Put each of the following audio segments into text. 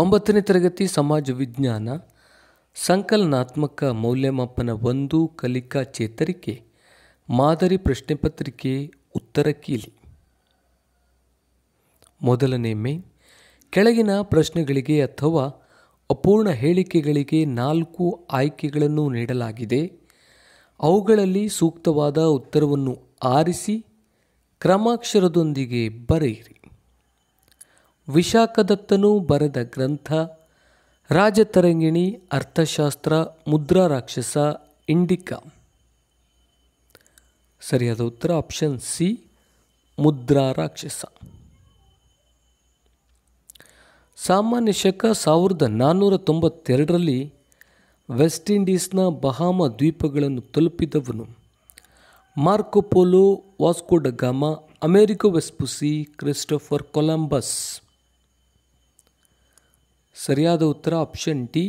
ಒಂಬತ್ತನೇ ತರಗತಿ ಸಮಾಜ ವಿಜ್ಞಾನ ಸಂಕಲನಾತ್ಮಕ ಮೌಲ್ಯಮಾಪನ ಒಂದು ಕಲಿಕಾ ಚೇತರಿಕೆ ಮಾದರಿ ಪ್ರಶ್ನೆ ಪತ್ರಿಕೆ ಉತ್ತರ ಕೀಲಿ ಮೊದಲನೇ ಮೇ ಕೆಳಗಿನ ಪ್ರಶ್ನೆಗಳಿಗೆ ಅಥವಾ ಅಪೂರ್ಣ ಹೇಳಿಕೆಗಳಿಗೆ ನಾಲ್ಕು ಆಯ್ಕೆಗಳನ್ನು ನೀಡಲಾಗಿದೆ ಅವುಗಳಲ್ಲಿ ಸೂಕ್ತವಾದ ಉತ್ತರವನ್ನು ಆರಿಸಿ ಕ್ರಮಾಕ್ಷರದೊಂದಿಗೆ ಬರೆಯಿರಿ ವಿಶಾಖದತ್ತನು ಬರೆದ ಗ್ರಂಥ ರಾಜತರಂಗಿಣಿ ಅರ್ಥಶಾಸ್ತ್ರ ಮುದ್ರಾ ರಾಕ್ಷಸ ಇಂಡಿಕಾ ಸರಿಯಾದ ಉತ್ತರ ಆಪ್ಷನ್ ಸಿ ಮುದ್ರಾ ರಾಕ್ಷಸ ಸಾಮಾನ್ಯ ಶಕ ಸಾವಿರದ ನಾನ್ನೂರ ತೊಂಬತ್ತೆರಡರಲ್ಲಿ ವೆಸ್ಟ್ ಇಂಡೀಸ್ನ ಬಹಾಮ ದ್ವೀಪಗಳನ್ನು ತಲುಪಿದವನು Marco Polo Vasco da Gama Amerigo Vespucci Christopher Columbus ಸರಿಯಾದ ಉತ್ತರ option D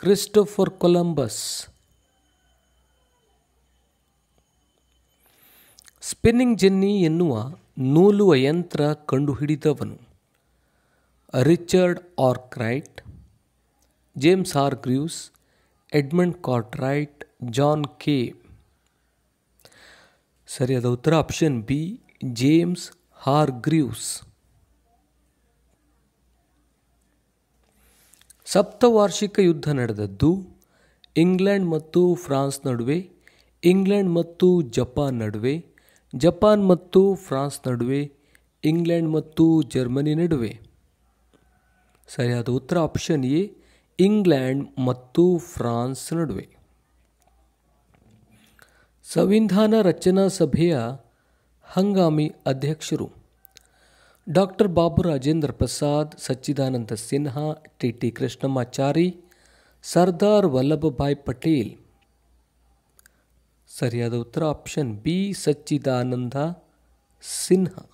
Christopher Columbus spinning jenny ಎನ್ನುವ ನೂಲುವ ಯಂತ್ರ ಕಂಡುಹಿಡಿದವನು Richard Arkwright James Hargreaves Edmund Cartwright John Kay ಸರಿಯಾದ ಉತ್ತರ option B James Hargreaves ಸಪ್ತವಾರ್ಷಿಕ ಯುದ್ಧ ನಡೆದದ್ದು ಇಂಗ್ಲೆಂಡ್ ಮತ್ತು ಫ್ರಾನ್ಸ್ ನಡುವೆ ಇಂಗ್ಲೆಂಡ್ ಮತ್ತು ಜಪಾನ್ ನಡುವೆ ಜಪಾನ್ ಮತ್ತು ಫ್ರಾನ್ಸ್ ನಡುವೆ ಇಂಗ್ಲೆಂಡ್ ಮತ್ತು ಜರ್ಮನಿ ನಡುವೆ ಸರಿಯಾದ ಉತ್ತರ ಆಪ್ಷನ್ ಎ ಇಂಗ್ಲೆಂಡ್ ಮತ್ತು ಫ್ರಾನ್ಸ್ ನಡುವೆ ಸಂವಿಧಾನ ರಚನಾ ಸಭೆಯ ಹಂಗಾಮಿ ಅಧ್ಯಕ್ಷರು doctor Babu Rajendra Prasad Sachchidananda Sinha T T Krishnamachari Sardar Vallabhbhai Patel ಸರಿಯಾದ ಉತ್ತರ ಆಪ್ಷನ್ ಬಿ ಸಚ್ಚಿದಾನಂದ ಸಿನ್ಹಾ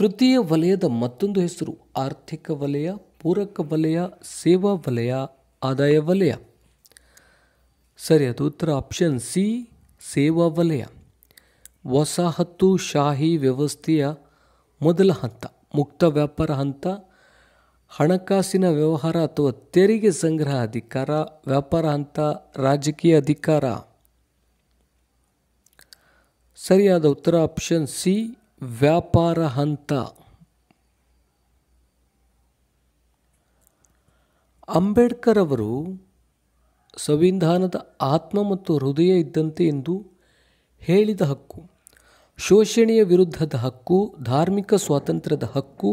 ತೃತೀಯ ವಲಯದ ಮತ್ತೊಂದು ಹೆಸರು ಆರ್ಥಿಕ ವಲಯ ಪೂರಕ ವಲಯ ಸೇವಾ ವಲಯ ಆದಾಯ ವಲಯ ಸರಿಯಾದ ಉತ್ತರ ಆಪ್ಷನ್ ಸಿ ಸೇವಾ ವಲಯ ಶಾಹಿ ವ್ಯವಸ್ಥೆಯ ಮೊದಲ ಹಂತ ಮುಕ್ತ ವ್ಯಾಪಾರ ಹಂತ ಹಣಕಾಸಿನ ವ್ಯವಹಾರ ಅಥವಾ ತೆರಿಗೆ ಸಂಗ್ರಹ ಅಧಿಕಾರ ವ್ಯಾಪಾರ ಹಂತ ರಾಜಕೀಯ ಅಧಿಕಾರ ಸರಿಯಾದ ಉತ್ತರ ಆಪ್ಷನ್ ಸಿ ವ್ಯಾಪಾರ ಹಂತ ಅಂಬೇಡ್ಕರ್ ಅವರು ಸಂವಿಧಾನದ ಆತ್ಮ ಮತ್ತು ಹೃದಯ ಇದ್ದಂತೆ ಎಂದು ಹೇಳಿದ ಹಕ್ಕು ಶೋಷಣೆಯ ವಿರುದ್ಧದ ಹಕ್ಕು ಧಾರ್ಮಿಕ ಸ್ವಾತಂತ್ರ್ಯದ ಹಕ್ಕು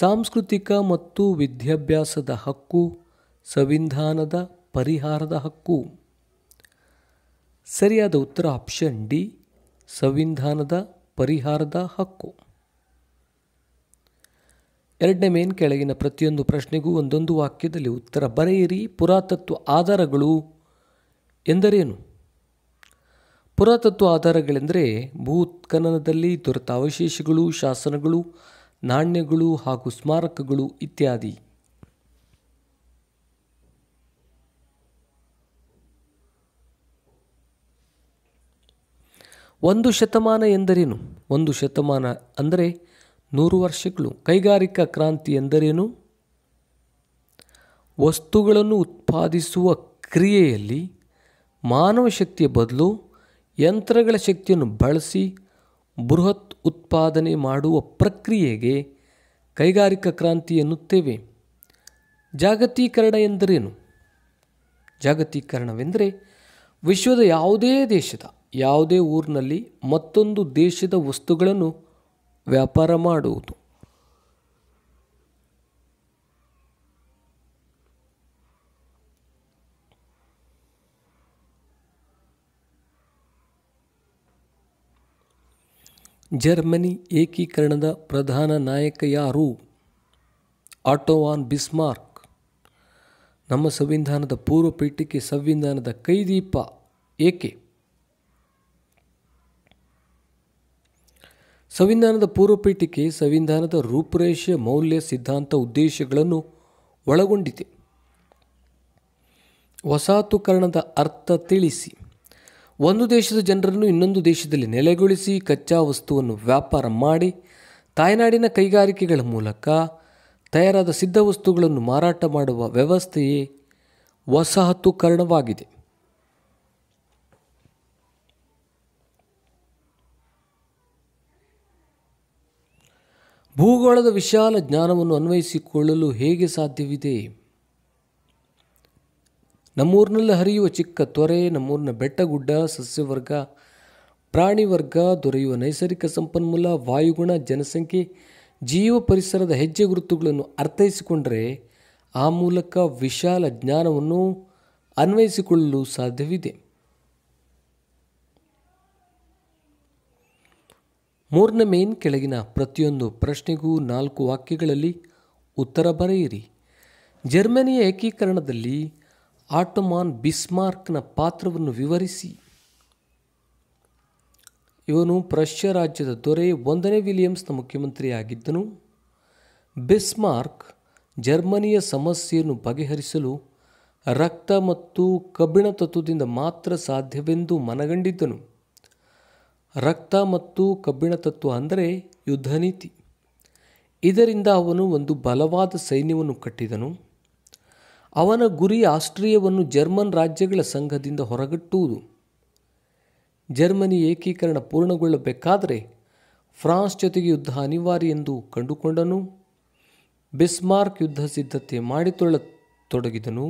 ಸಾಂಸ್ಕೃತಿಕ ಮತ್ತು ವಿದ್ಯಾಭ್ಯಾಸದ ಹಕ್ಕು ಸಂವಿಧಾನದ ಪರಿಹಾರದ ಹಕ್ಕು ಸರಿಯಾದ ಉತ್ತರ ಆಪ್ಷನ್ ಡಿ ಸಂವಿಧಾನದ ಪರಿಹಾರದ ಹಕ್ಕು ಎರಡನೇ ಮೇನ್ ಕೆಳಗಿನ ಪ್ರತಿಯೊಂದು ಪ್ರಶ್ನೆಗೂ ಒಂದೊಂದು ವಾಕ್ಯದಲ್ಲಿ ಉತ್ತರ ಬರೆಯಿರಿ ಪುರಾತತ್ವ ಆಧಾರಗಳು ಎಂದರೇನು ಪುರಾತತ್ವ ಆಧಾರಗಳೆಂದರೆ ಭೂತ್ಖನನದಲ್ಲಿ ದೊರೆತ ಅವಶೇಷಗಳು ಶಾಸನಗಳು ನಾಣ್ಯಗಳು ಹಾಗೂ ಸ್ಮಾರಕಗಳು ಇತ್ಯಾದಿ ಒಂದು ಶತಮಾನ ಎಂದರೇನು ಒಂದು ಶತಮಾನ ಅಂದರೆ ನೂರು ವರ್ಷಗಳು ಕೈಗಾರಿಕಾ ಕ್ರಾಂತಿ ಎಂದರೇನು ವಸ್ತುಗಳನ್ನು ಉತ್ಪಾದಿಸುವ ಕ್ರಿಯೆಯಲ್ಲಿ ಮಾನವ ಶಕ್ತಿಯ ಬದಲು ಯಂತ್ರಗಳ ಶಕ್ತಿಯನ್ನು ಬಳಸಿ ಬೃಹತ್ ಉತ್ಪಾದನೆ ಮಾಡುವ ಪ್ರಕ್ರಿಯೆಗೆ ಕೈಗಾರಿಕಾ ಕ್ರಾಂತಿ ಎನ್ನುತ್ತೇವೆ ಜಾಗತೀಕರಣ ಎಂದರೇನು ಜಾಗತೀಕರಣವೆಂದರೆ ವಿಶ್ವದ ಯಾವುದೇ ದೇಶದ ಯಾವುದೇ ಊರಿನಲ್ಲಿ ಮತ್ತೊಂದು ದೇಶದ ವಸ್ತುಗಳನ್ನು ವ್ಯಾಪಾರ ಮಾಡುವುದು ಜರ್ಮನಿ ಏಕೀಕರಣದ ಪ್ರಧಾನ ನಾಯಕ ಯಾರು ಆಟೋವಾನ್ ಬಿಸ್ಮಾರ್ಕ್ ನಮ್ಮ ಸಂವಿಧಾನದ ಪೂರ್ವ ಪೀಠಕ್ಕೆ ಸಂವಿಧಾನದ ಕೈದೀಪ ಏಕೆ ಸಂವಿಧಾನದ ಪೂರ್ವ ಪೀಠಿಕೆ ಸಂವಿಧಾನದ ರೂಪುರೇಷೆ ಮೌಲ್ಯ ಸಿದ್ಧಾಂತ ಉದ್ದೇಶಗಳನ್ನು ಒಳಗೊಂಡಿದೆ ವಸಾತುಕರಣದ ಅರ್ಥ ತಿಳಿಸಿ ಒಂದು ದೇಶದ ಜನರನ್ನು ಇನ್ನೊಂದು ದೇಶದಲ್ಲಿ ನೆಲೆಗೊಳಿಸಿ ಕಚ್ಚಾ ವಸ್ತುವನ್ನು ವ್ಯಾಪಾರ ಮಾಡಿ ತಾಯ್ನಾಡಿನ ಕೈಗಾರಿಕೆಗಳ ಮೂಲಕ ತಯಾರಾದ ಸಿದ್ಧ ವಸ್ತುಗಳನ್ನು ಮಾರಾಟ ಮಾಡುವ ವ್ಯವಸ್ಥೆಯೇ ವಸಾಹತುಕರಣವಾಗಿದೆ ಭೂಗೋಳದ ವಿಶಾಲ ಜ್ಞಾನವನ್ನು ಅನ್ವಯಿಸಿಕೊಳ್ಳಲು ಹೇಗೆ ಸಾಧ್ಯವಿದೆ ನಮ್ಮೂರಿನಲ್ಲಿ ಹರಿಯುವ ಚಿಕ್ಕ ತೊರೆ ನಮ್ಮೂರಿನ ಬೆಟ್ಟಗುಡ್ಡ ಸಸ್ಯವರ್ಗ ಪ್ರಾಣಿವರ್ಗ ದೊರೆಯುವ ನೈಸರ್ಗಿಕ ಸಂಪನ್ಮೂಲ ವಾಯುಗುಣ ಜನಸಂಖ್ಯೆ ಜೀವ ಪರಿಸರದ ಹೆಜ್ಜೆ ಗುರುತುಗಳನ್ನು ಅರ್ಥೈಸಿಕೊಂಡರೆ ಆ ಮೂಲಕ ವಿಶಾಲ ಜ್ಞಾನವನ್ನು ಅನ್ವಯಿಸಿಕೊಳ್ಳಲು ಸಾಧ್ಯವಿದೆ ಮೂರನೇ ಮೇನ್ ಕೆಳಗಿನ ಪ್ರತಿಯೊಂದು ಪ್ರಶ್ನೆಗೂ ನಾಲ್ಕು ವಾಕ್ಯಗಳಲ್ಲಿ ಉತ್ತರ ಬರೆಯಿರಿ ಜರ್ಮನಿಯ ಏಕೀಕರಣದಲ್ಲಿ ಆಟೋಮಾನ್ ಬಿಸ್ಮಾರ್ಕ್ನ ಪಾತ್ರವನ್ನು ವಿವರಿಸಿ ಇವನು ಪ್ರಶ್ಯ ರಾಜ್ಯದ ದೊರೆ ಒಂದನೇ ವಿಲಿಯಮ್ಸ್ನ ಮುಖ್ಯಮಂತ್ರಿಯಾಗಿದ್ದನು ಬಿಸ್ಮಾರ್ಕ್ ಜರ್ಮನಿಯ ಸಮಸ್ಯೆಯನ್ನು ಬಗೆಹರಿಸಲು ರಕ್ತ ಮತ್ತು ಕಬ್ಬಿಣ ತತ್ವದಿಂದ ಮಾತ್ರ ಸಾಧ್ಯವೆಂದು ಮನಗಂಡಿದ್ದನು ರಕ್ತ ಮತ್ತು ಕಬ್ಬಿಣ ತತ್ವ ಅಂದರೆ ಯುದ್ಧ ನೀತಿ ಇದರಿಂದ ಅವನು ಒಂದು ಬಲವಾದ ಸೈನ್ಯವನ್ನು ಕಟ್ಟಿದನು ಅವನ ಗುರಿ ಆಸ್ಟ್ರಿಯವನ್ನು ಜರ್ಮನ್ ರಾಜ್ಯಗಳ ಸಂಘದಿಂದ ಹೊರಗಟ್ಟುವುದು ಜರ್ಮನಿ ಏಕೀಕರಣ ಪೂರ್ಣಗೊಳ್ಳಬೇಕಾದರೆ ಫ್ರಾನ್ಸ್ ಜೊತೆಗೆ ಯುದ್ಧ ಅನಿವಾರ್ಯ ಎಂದು ಕಂಡುಕೊಂಡನು ಬಿಸ್ಮಾರ್ಕ್ ಯುದ್ಧ ಸಿದ್ಧತೆ ಮಾಡಿಕೊಳ್ಳತೊಡಗಿದನು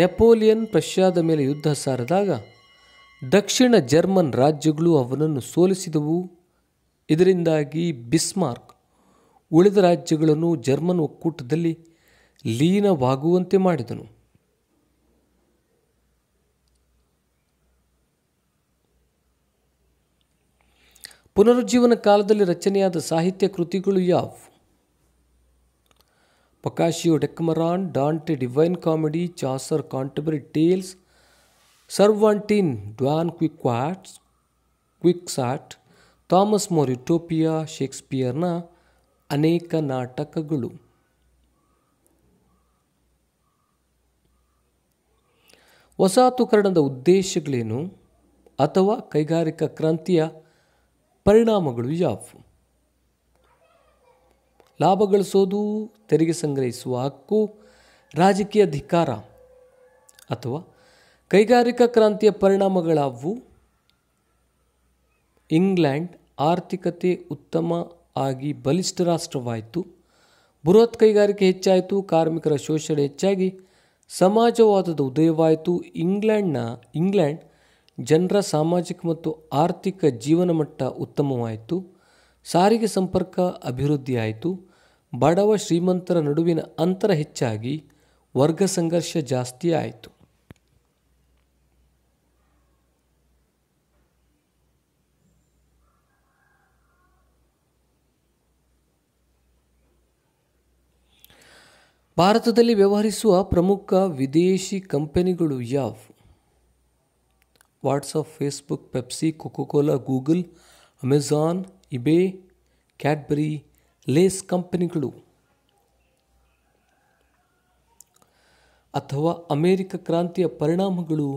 ನೆಪೋಲಿಯನ್ ಪ್ರಷ್ಯಾದ ಮೇಲೆ ಯುದ್ಧ ಸಾರಿದಾಗ ದಕ್ಷಿಣ ಜರ್ಮನ್ ರಾಜ್ಯಗಳು ಅವನನ್ನು ಸೋಲಿಸಿದವು ಇದರಿಂದಾಗಿ ಬಿಸ್ಮಾರ್ಕ್ ಉಳಿದ ರಾಜ್ಯಗಳನ್ನು ಜರ್ಮನ್ ಒಕ್ಕೂಟದಲ್ಲಿ ಲೀನವಾಗುವಂತೆ ಮಾಡಿದನು ಪುನರುಜ್ಜೀವನ ಕಾಲದಲ್ಲಿ ರಚನೆಯಾದ ಸಾಹಿತ್ಯ ಕೃತಿಗಳು ಯಾವುವು Boccaccio Decameron Dante Divine Comedy Chaucer Canterbury Tales Cervantes Don ಕ್ವಿಕ್ವಾಟ್ಸ್ ಕ್ವಿಕ್ಸಾಟ್ ಥಾಮಸ್ ಮೋರ್ ಶೇಕ್ಸ್ಪಿಯರ್ನ ಅನೇಕ ನಾಟಕಗಳು ವಸಾಹತುಕರಣದ ಉದ್ದೇಶಗಳೇನು ಅಥವಾ ಕೈಗಾರಿಕಾ ಕ್ರಾಂತಿಯ ಪರಿಣಾಮಗಳು ಯಾವುವು ಲಾಭ ಗಳಿಸೋದು ತೆರಿಗೆ ಸಂಗ್ರಹಿಸುವ ಹಕ್ಕು ರಾಜಕೀಯ ಅಧಿಕಾರ ಅಥವಾ ಕೈಗಾರಿಕಾ ಕ್ರಾಂತಿಯ ಪರಿಣಾಮಗಳಾವು ಇಂಗ್ಲೆಂಡ್ ಆರ್ಥಿಕತೆ ಉತ್ತಮ ಆಗಿ ಬಲಿಷ್ಠ ರಾಷ್ಟ್ರವಾಯಿತು ಬೃಹತ್ ಕೈಗಾರಿಕೆ ಹೆಚ್ಚಾಯಿತು ಕಾರ್ಮಿಕರ ಶೋಷಣೆ ಹೆಚ್ಚಾಗಿ ಸಮಾಜವಾದದ ಉದಯವಾಯಿತು ಇಂಗ್ಲೆಂಡ್ನ ಇಂಗ್ಲೆಂಡ್ ಜನರ ಸಾಮಾಜಿಕ ಮತ್ತು ಆರ್ಥಿಕ ಜೀವನಮಟ್ಟ ಉತ್ತಮವಾಯಿತು ಸಾರಿಗೆ ಸಂಪರ್ಕ ಅಭಿವೃದ್ಧಿಯಾಯಿತು ಬಡವ ಶ್ರೀಮಂತರ ನಡುವಿನ ಅಂತರ ಹೆಚ್ಚಾಗಿ ವರ್ಗ ಸಂಘರ್ಷ ಜಾಸ್ತಿ ಆಯಿತು ಭಾರತದಲ್ಲಿ ವ್ಯವಹರಿಸುವ ಪ್ರಮುಖ ವಿದೇಶಿ ಕಂಪನಿಗಳು ಯಾವ WhatsApp Facebook Pepsi Coca Cola Google Amazon eBay Cadbury Lay's ಕಂಪನಿಗಳು ಅಥವಾ ಅಮೇರಿಕ ಕ್ರಾಂತಿಯ ಪರಿಣಾಮಗಳು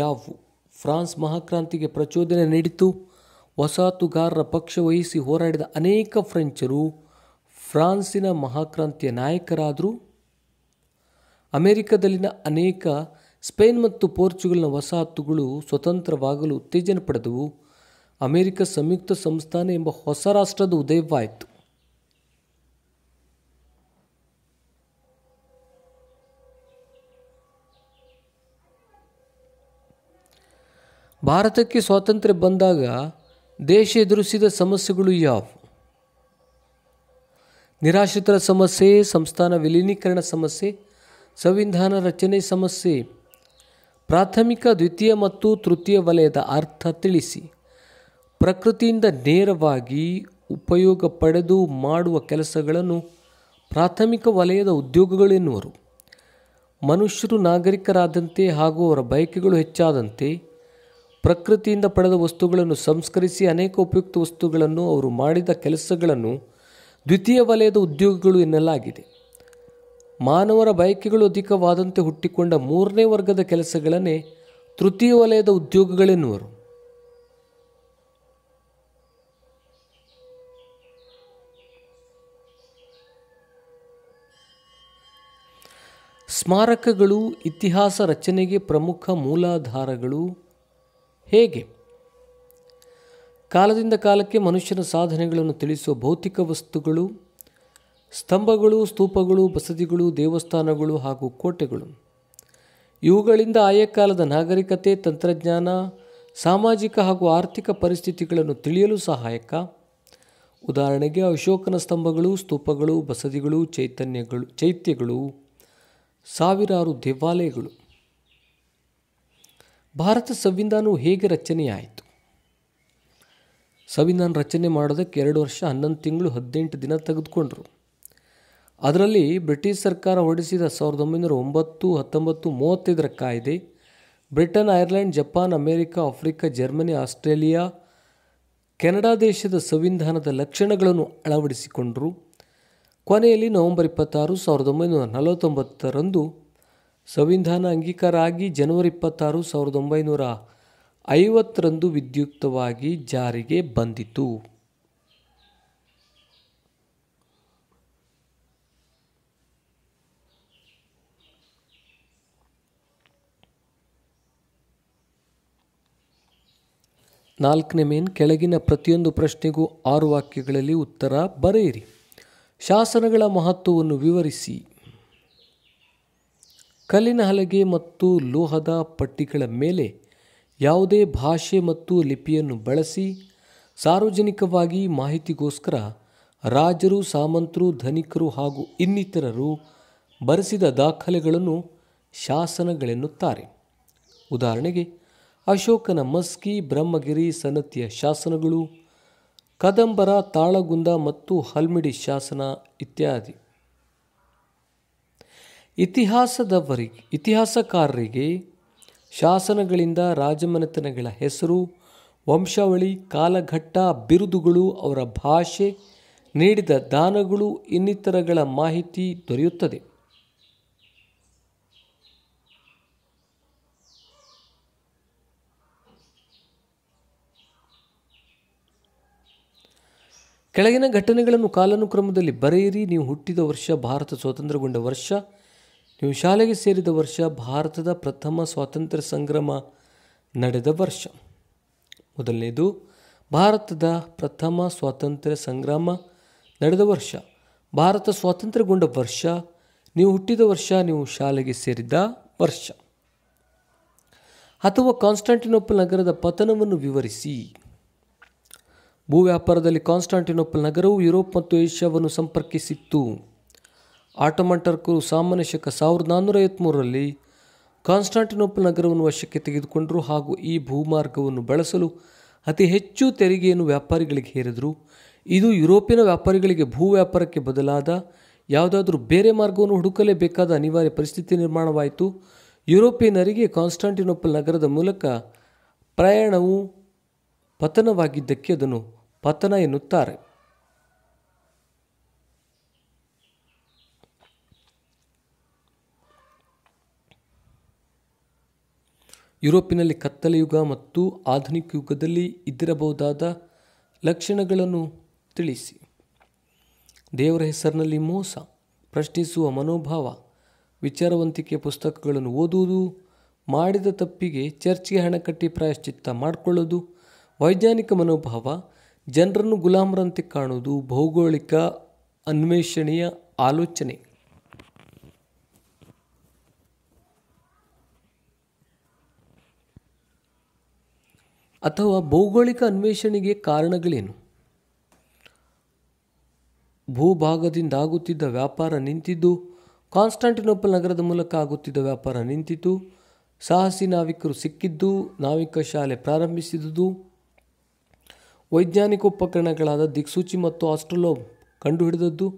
ಯಾವು ಫ್ರಾನ್ಸ್ ಮಹಾಕ್ರಾಂತಿಗೆ ಪ್ರಚೋದನೆ ನೀಡಿತು ವಸಾಹತುಗಾರರ ಪಕ್ಷ ವಹಿಸಿ ಹೋರಾಡಿದ ಅನೇಕ ಫ್ರೆಂಚರು ಫ್ರಾನ್ಸಿನ ಮಹಾಕ್ರಾಂತಿಯ ನಾಯಕರಾದರು ಅಮೆರಿಕದಲ್ಲಿನ ಅನೇಕ ಸ್ಪೇನ್ ಮತ್ತು ಪೋರ್ಚುಗಲ್ನ ವಸಾಹತುಗಳು ಸ್ವತಂತ್ರವಾಗಲು ಉತ್ತೇಜನ ಪಡೆದವು ಅಮೆರಿಕ ಸಂಯುಕ್ತ ಸಂಸ್ಥಾನ ಎಂಬ ಹೊಸ ರಾಷ್ಟ್ರದ ಉದಯವಾಯಿತು ಭಾರತಕ್ಕೆ ಸ್ವಾತಂತ್ರ್ಯ ಬಂದಾಗ ದೇಶ ಎದುರಿಸಿದ ಸಮಸ್ಯೆಗಳು ಯಾವುವು ನಿರಾಶ್ರಿತರ ಸಮಸ್ಯೆ ಸಂಸ್ಥಾನ ವಿಲೀನೀಕರಣ ಸಮಸ್ಯೆ ಸಂವಿಧಾನ ರಚನೆ ಸಮಸ್ಯೆ ಪ್ರಾಥಮಿಕ ದ್ವಿತೀಯ ಮತ್ತು ತೃತೀಯ ವಲಯದ ಅರ್ಥ ತಿಳಿಸಿ ಪ್ರಕೃತಿಯಿಂದ ನೇರವಾಗಿ ಉಪಯೋಗ ಪಡೆದು ಮಾಡುವ ಕೆಲಸಗಳನ್ನು ಪ್ರಾಥಮಿಕ ವಲಯದ ಉದ್ಯೋಗಗಳೆನ್ನುವರು ಮನುಷ್ಯರು ನಾಗರಿಕರಾದಂತೆ ಹಾಗೂ ಅವರ ಬಯಕೆಗಳು ಹೆಚ್ಚಾದಂತೆ ಪ್ರಕೃತಿಯಿಂದ ಪಡೆದ ವಸ್ತುಗಳನ್ನು ಸಂಸ್ಕರಿಸಿ ಅನೇಕ ಉಪಯುಕ್ತ ವಸ್ತುಗಳನ್ನು ಅವರು ಮಾಡಿದ ಕೆಲಸಗಳನ್ನು ದ್ವಿತೀಯ ವಲಯದ ಉದ್ಯೋಗಗಳು ಎನ್ನಲಾಗಿದೆ ಮಾನವರ ಬಯಕೆಗಳು ಅಧಿಕವಾದಂತೆ ಹುಟ್ಟಿಕೊಂಡ ಮೂರನೇ ವರ್ಗದ ಕೆಲಸಗಳನ್ನೇ ತೃತೀಯ ವಲಯದ ಉದ್ಯೋಗಗಳೆನ್ನುವರು ಸ್ಮಾರಕಗಳು ಇತಿಹಾಸ ರಚನೆಗೆ ಪ್ರಮುಖ ಮೂಲಾಧಾರಗಳು ಹೇಗೆ ಕಾಲದಿಂದ ಕಾಲಕ್ಕೆ ಮನುಷ್ಯನ ಸಾಧನೆಗಳನ್ನು ತಿಳಿಸುವ ಭೌತಿಕ ವಸ್ತುಗಳು ಸ್ತಂಭಗಳು ಸ್ತೂಪಗಳು ಬಸದಿಗಳು ದೇವಸ್ಥಾನಗಳು ಹಾಗೂ ಕೋಟೆಗಳು ಇವುಗಳಿಂದ ಆಯಾ ಕಾಲದ ನಾಗರಿಕತೆ ತಂತ್ರಜ್ಞಾನ ಸಾಮಾಜಿಕ ಹಾಗೂ ಆರ್ಥಿಕ ಪರಿಸ್ಥಿತಿಗಳನ್ನು ತಿಳಿಯಲು ಸಹಾಯಕ ಉದಾಹರಣೆಗೆ ಅಶೋಕನ ಸ್ತಂಭಗಳು ಸ್ತೂಪಗಳು ಬಸದಿಗಳು ಚೈತನ್ಯಗಳು ಚೈತ್ಯಗಳು ಸಾವಿರಾರು ದೇವಾಲಯಗಳು ಭಾರತ ಸಂವಿಧಾನವು ಹೇಗೆ ರಚನೆಯಾಯಿತು ಸಂವಿಧಾನ ರಚನೆ ಮಾಡೋದಕ್ಕೆ ಎರಡು ವರ್ಷ ಹನ್ನೊಂದು ತಿಂಗಳು ಹದಿನೆಂಟು ದಿನ ತೆಗೆದುಕೊಂಡ್ರು ಅದರಲ್ಲಿ ಬ್ರಿಟಿಷ್ ಸರ್ಕಾರ ಹೊರಡಿಸಿದ ಸಾವಿರದ ಒಂಬೈನೂರ ಒಂಬತ್ತು ಹತ್ತೊಂಬತ್ತು ಮೂವತ್ತೈದರ ಕಾಯ್ದೆ Britain Ireland Japan America Africa Germany Australia Canada ದೇಶದ ಸಂವಿಧಾನದ ಲಕ್ಷಣಗಳನ್ನು ಅಳವಡಿಸಿಕೊಂಡರು ಕೊನೆಯಲ್ಲಿ ನವೆಂಬರ್ ಇಪ್ಪತ್ತಾರು ಸಾವಿರದ ಒಂಬೈನೂರ ನಲವತ್ತೊಂಬತ್ತರಂದು ಸಂವಿಧಾನ ಅಂಗೀಕಾರ ಆಗಿ ಜನವರಿ ಇಪ್ಪತ್ತಾರು ಸಾವಿರದ ಒಂಬೈನೂರ ಐವತ್ತರಂದು ವಿದ್ಯುಕ್ತವಾಗಿ ಜಾರಿಗೆ ಬಂದಿತು ನಾಲ್ಕನೇ ಮೇನ್ ಕೆಳಗಿನ ಪ್ರತಿಯೊಂದು ಪ್ರಶ್ನೆಗೂ ಆರು ವಾಕ್ಯಗಳಲ್ಲಿ ಉತ್ತರ ಬರೆಯಿರಿ ಶಾಸನಗಳ ಮಹತ್ವವನ್ನು ವಿವರಿಸಿ ಕಲ್ಲಿನ ಹಲಗೆ ಮತ್ತು ಲೋಹದ ಪಟ್ಟಿಗಳ ಮೇಲೆ ಯಾವುದೇ ಭಾಷೆ ಮತ್ತು ಲಿಪಿಯನ್ನು ಬಳಸಿ ಸಾರ್ವಜನಿಕವಾಗಿ ಮಾಹಿತಿಗೋಸ್ಕರ ರಾಜರು ಸಾಮಂತರು ಧನಿಕರು ಹಾಗೂ ಇನ್ನಿತರರು ಬರೆಸಿದ ದಾಖಲೆಗಳನ್ನು ಶಾಸನಗಳೆನ್ನುತ್ತಾರೆ ಉದಾಹರಣೆಗೆ ಅಶೋಕನ ಮಸ್ಕಿ ಬ್ರಹ್ಮಗಿರಿ ಸನತಿಯ ಶಾಸನಗಳು ಕದಂಬರ ತಾಳಗುಂದ ಮತ್ತು ಹಲ್ಮಿಡಿ ಶಾಸನ ಇತ್ಯಾದಿ ಇತಿಹಾಸದವರಿಗೆ ಇತಿಹಾಸಕಾರರಿಗೆ ಶಾಸನಗಳಿಂದ ರಾಜಮನೆತನಗಳ ಹೆಸರು ವಂಶಾವಳಿ ಕಾಲಘಟ್ಟ ಬಿರುದುಗಳು ಅವರ ಭಾಷೆ ನೀಡಿದ ದಾನಗಳು ಇನ್ನಿತರಗಳ ಮಾಹಿತಿ ದೊರೆಯುತ್ತದೆ ಕೆಳಗಿನ ಘಟನೆಗಳನ್ನು ಕಾಲಾನುಕ್ರಮದಲ್ಲಿ ಬರೆಯಿರಿ ನೀವು ಹುಟ್ಟಿದ ವರ್ಷ ಭಾರತ ಸ್ವತಂತ್ರಗೊಂಡ ವರ್ಷ ನೀವು ಶಾಲೆಗೆ ಸೇರಿದ ವರ್ಷ ಭಾರತದ ಪ್ರಥಮ ಸ್ವಾತಂತ್ರ್ಯ ಸಂಗ್ರಾಮ ನಡೆದ ವರ್ಷ ಮೊದಲನೇದು ಭಾರತದ ಪ್ರಥಮ ಸ್ವಾತಂತ್ರ್ಯ ಸಂಗ್ರಾಮ ನಡೆದ ವರ್ಷ ಭಾರತ ಸ್ವಾತಂತ್ರ್ಯಗೊಂಡ ವರ್ಷ ನೀವು ಹುಟ್ಟಿದ ವರ್ಷ ನೀವು ಶಾಲೆಗೆ ಸೇರಿದ ವರ್ಷ ಅಥವಾ ಕಾನ್ಸ್ಟಾಂಟಿನೋಪಲ್ ನಗರದ ಪತನವನ್ನು ವಿವರಿಸಿ ಭೂ ವ್ಯಾಪಾರದಲ್ಲಿ ಕಾನ್ಸ್ಟಾಂಟಿನೋಪಲ್ ನಗರವು ಯುರೋಪ್ ಮತ್ತು ಏಷ್ಯಾವನ್ನು ಸಂಪರ್ಕಿಸಿತ್ತು ಆಟೋಮನ್ ಸಾಮಾನ್ಯ ಶಕ ಸಾವಿರದ ನಾನ್ನೂರ ಐವತ್ತ್ಮೂರರಲ್ಲಿ ಕಾನ್ಸ್ಟಾಂಟಿನೋಪಲ್ ನಗರವನ್ನು ವಶಕ್ಕೆ ತೆಗೆದುಕೊಂಡರು ಹಾಗೂ ಈ ಭೂಮಾರ್ಗವನ್ನು ಬಳಸಲು ಅತಿ ಹೆಚ್ಚು ತೆರಿಗೆಯನ್ನು ವ್ಯಾಪಾರಿಗಳಿಗೆ ಹೇರಿದರು ಇದು ಯುರೋಪಿಯನ್ ವ್ಯಾಪಾರಿಗಳಿಗೆ ಭೂ ವ್ಯಾಪಾರಕ್ಕೆ ಬದಲಾದ ಯಾವುದಾದರೂ ಬೇರೆ ಮಾರ್ಗವನ್ನು ಹುಡುಕಲೇಬೇಕಾದ ಅನಿವಾರ್ಯ ಪರಿಸ್ಥಿತಿ ನಿರ್ಮಾಣವಾಯಿತು ಯುರೋಪಿಯನರಿಗೆ ಕಾನ್ಸ್ಟಾಂಟಿನೋಪಲ್ ನಗರದ ಮೂಲಕ ಪ್ರಯಾಣವು ಪತನವಾಗಿದ್ದಕ್ಕೆ ಅದನ್ನು ಪತನ ಎನ್ನುತ್ತಾರೆ ಯುರೋಪಿನಲ್ಲಿ ಕತ್ತಲೆಯುಗ ಮತ್ತು ಆಧುನಿಕ ಯುಗದಲ್ಲಿ ಇದ್ದಿರಬಹುದಾದ ಲಕ್ಷಣಗಳನ್ನು ತಿಳಿಸಿ ದೇವರ ಹೆಸರಿನಲ್ಲಿ ಮೋಸ ಪ್ರಶ್ನಿಸುವ ಮನೋಭಾವ ವಿಚಾರವಂತಿಕೆ ಪುಸ್ತಕಗಳನ್ನು ಓದುವುದು ಮಾಡಿದ ತಪ್ಪಿಗೆ ಚರ್ಚ್ಗೆ ಹಣ ಕಟ್ಟಿ ಪ್ರಾಯಶ್ಚಿತ್ತ ಮಾಡಿಕೊಳ್ಳೋದು ವೈಜ್ಞಾನಿಕ ಮನೋಭಾವ ಜನರನ್ನು ಗುಲಾಮರಂತೆ ಕಾಣುವುದು ಭೌಗೋಳಿಕ ಅನ್ವೇಷಣೆಯ ಆಲೋಚನೆ ಅಥವಾ ಭೌಗೋಳಿಕ ಅನ್ವೇಷಣೆಗೆ ಕಾರಣಗಳೇನು ಭೂಭಾಗದಿಂದ ಆಗುತ್ತಿದ್ದ ವ್ಯಾಪಾರ ನಿಂತಿದ್ದು ಕಾನ್ಸ್ಟಾಂಟಿನೋಪಲ್ ನಗರದ ಮೂಲಕ ಆಗುತ್ತಿದ್ದ ವ್ಯಾಪಾರ ನಿಂತಿತು ಸಾಹಸಿ ನಾವಿಕರು ಸಿಕ್ಕಿದ್ದು ನಾವಿಕ ಶಾಲೆ ಪ್ರಾರಂಭಿಸಿದುದು ವೈಜ್ಞಾನಿಕ ಉಪಕರಣಗಳಾದ ದಿಕ್ಸೂಚಿ ಮತ್ತು ಆಸ್ಟ್ರೋಲೋಬ್ ಕಂಡುಹಿಡಿದದ್ದು